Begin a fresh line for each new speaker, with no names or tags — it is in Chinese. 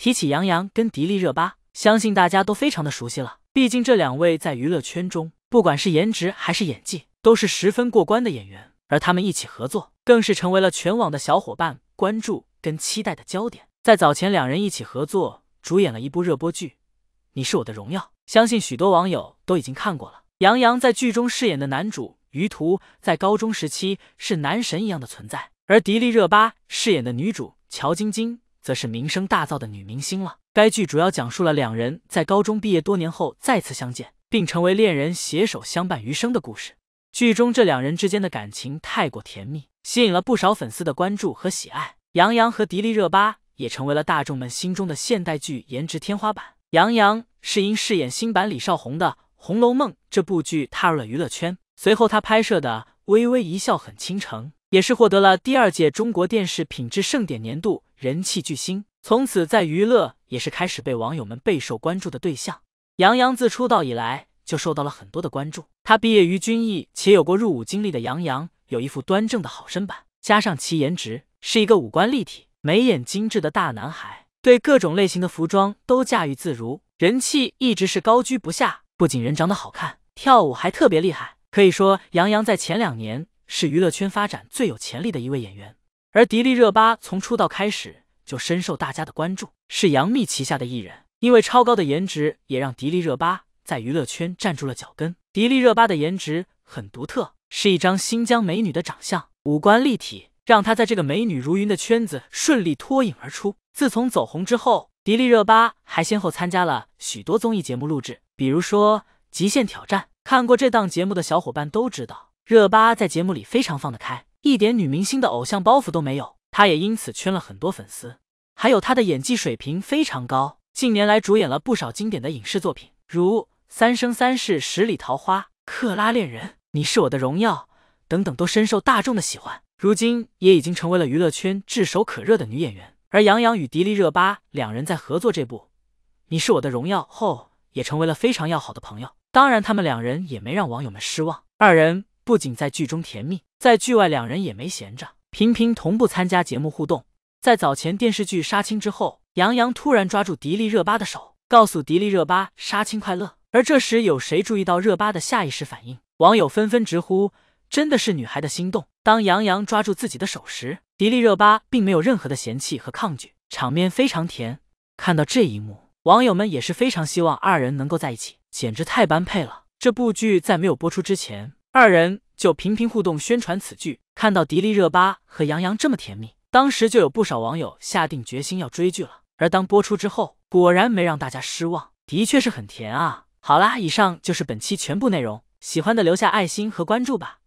提起杨洋跟迪丽热巴，相信大家都非常的熟悉了。毕竟这两位在娱乐圈中，不管是颜值还是演技，都是十分过关的演员。而他们一起合作，更是成为了全网的小伙伴关注跟期待的焦点。在早前，两人一起合作主演了一部热播剧《你是我的荣耀》，相信许多网友都已经看过了。杨洋在剧中饰演的男主于途，在高中时期是男神一样的存在，而迪丽热巴饰演的女主乔晶晶。则是名声大噪的女明星了。该剧主要讲述了两人在高中毕业多年后再次相见，并成为恋人，携手相伴余生的故事。剧中这两人之间的感情太过甜蜜，吸引了不少粉丝的关注和喜爱。杨洋和迪丽热巴也成为了大众们心中的现代剧颜值天花板。杨洋是因饰演新版李少红的《红楼梦》这部剧踏入了娱乐圈，随后他拍摄的《微微一笑很倾城》也是获得了第二届中国电视品质盛典年度。人气巨星，从此在娱乐也是开始被网友们备受关注的对象。杨洋自出道以来就受到了很多的关注。他毕业于军艺，且有过入伍经历的杨洋，有一副端正的好身板，加上其颜值，是一个五官立体、眉眼精致的大男孩，对各种类型的服装都驾驭自如，人气一直是高居不下。不仅人长得好看，跳舞还特别厉害，可以说杨洋在前两年是娱乐圈发展最有潜力的一位演员。而迪丽热巴从出道开始就深受大家的关注，是杨幂旗下的艺人。因为超高的颜值，也让迪丽热巴在娱乐圈站住了脚跟。迪丽热巴的颜值很独特，是一张新疆美女的长相，五官立体，让她在这个美女如云的圈子顺利脱颖而出。自从走红之后，迪丽热巴还先后参加了许多综艺节目录制，比如说《极限挑战》。看过这档节目的小伙伴都知道，热巴在节目里非常放得开。一点女明星的偶像包袱都没有，她也因此圈了很多粉丝。还有她的演技水平非常高，近年来主演了不少经典的影视作品，如《三生三世十里桃花》《克拉恋人》《你是我的荣耀》等等，都深受大众的喜欢。如今也已经成为了娱乐圈炙手可热的女演员。而杨洋与迪丽热巴两人在合作这部《你是我的荣耀》后，也成为了非常要好的朋友。当然，他们两人也没让网友们失望，二人。不仅在剧中甜蜜，在剧外两人也没闲着，频频同步参加节目互动。在早前电视剧杀青之后，杨洋突然抓住迪丽热巴的手，告诉迪丽热巴杀青快乐。而这时，有谁注意到热巴的下意识反应？网友纷纷直呼，真的是女孩的心动。当杨洋抓住自己的手时，迪丽热巴并没有任何的嫌弃和抗拒，场面非常甜。看到这一幕，网友们也是非常希望二人能够在一起，简直太般配了。这部剧在没有播出之前。二人就频频互动宣传此剧，看到迪丽热巴和杨洋这么甜蜜，当时就有不少网友下定决心要追剧了。而当播出之后，果然没让大家失望，的确是很甜啊！好啦，以上就是本期全部内容，喜欢的留下爱心和关注吧。